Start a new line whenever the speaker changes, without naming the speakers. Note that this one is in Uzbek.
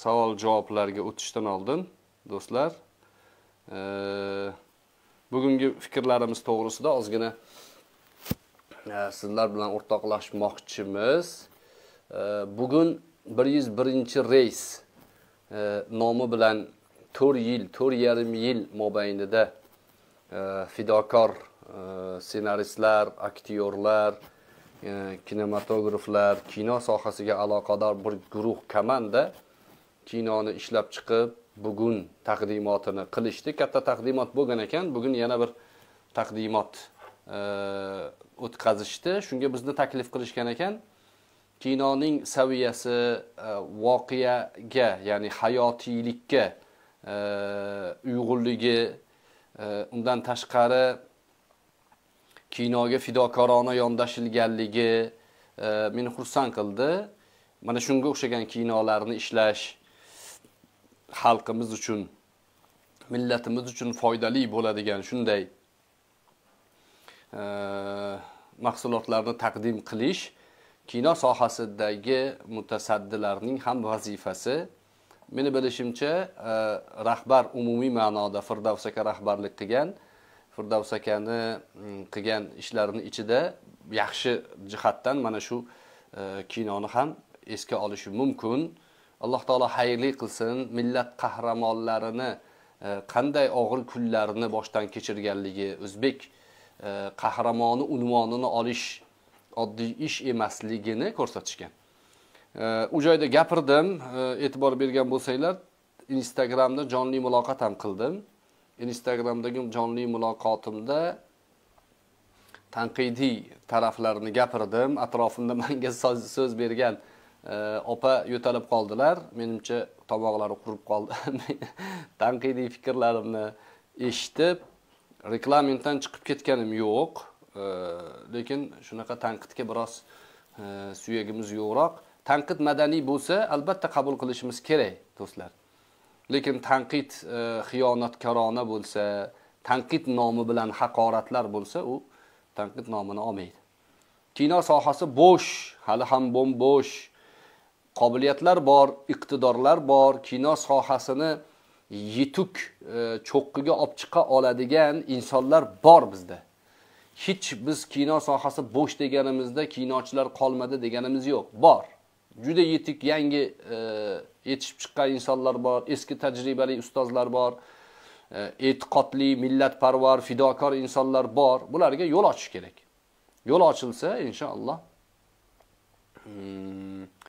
savol javoblarga o'tishdan oldin do'stlar e, bugungi fikrlarimiz to'g'risida ozgina e, sizlar bilan o'rtoqlashmoqchimiz e, bugun bir yuz birinchi reys e, nomi bilan to'rt yil to'rt yarim yil mobaynida e, fidokor e, ssenaristlar aktyorlar kinematograflar kino sohasiga aloqador bir guruh komanda kinoni ishlab chiqib bugun taqdimotini qilishdi katta taqdimot bo'lgan ekan bugun yana bir taqdimot e, o'tkazishdi shunga bizni taklif qilishgan ekan kinoning saviyasi e, voqeaga ya'ni hayotiylikka e, uyg'unligi undan tashqari kinoga fidokorona yondashilganligi meni xursand qildi mana shunga o'xshagan kinolarni ishlash xalqimiz uchun millatimiz uchun foydali bo'ladigan shunday eh, mahsulotlarni taqdim qilish kino sohasidagi mutasaddilarning ham vazifasi meni bilishimcha eh, rahbar umumiy ma'noda firdavs aka rahbarlik qilgan firdavs akani mm, qilgan ishlarini ichida yaxshi jihatdan mana shu eh, kinoni ham esga olishi mumkin alloh taolo xayrli qilsin millat qahramonlarini e, qanday og'ir kunlarni boshdan kechirganligi o'zbek e, qahramoni unvonini olish oddiy ish emasligini ko'rsatishgan e, u joyda gapirdim e'tibor bergan bo'lsanglar instagramda jonli muloqot ham qildim instagramdagi jonli muloqotimda tanqidiy taraflarini gapirdim atrofimda manga so'z bergan opa yo'talib qoldilar menimcha tomoqlari qurib qoldi tanqidiy fikrlarimni eshitib reglamentdan chiqib ketganim yo'q lekin shunaqa tanqidga biroz suyagimiz yo'qroq tanqid madaniy bo'lsa albatta qabul qilishimiz kerak do'stlar lekin tanqid xiyonatkorona bo'lsa tanqid nomi bilan haqoratlar bo'lsa u tanqid nomini olmaydi kino sohasi bo'sh hali ham bo'm bo'sh qobiliyatlar bor iqtidorlar bor kino sohasini yetuk e, cho'qqiga olib chiqa oladigan insonlar bor bizda hech biz kino sohasi bo'sh deganimizda kinochilar qolmadi deganimiz yo'q bor juda yetuk yangi e, yetishib chiqqan insonlar bor eski tajribali ustozlar bor e, e'tiqodli millatparvar fidokor insonlar bor bularga yo'l ochish kerak yo'l ochilsa inshaalloh hmm.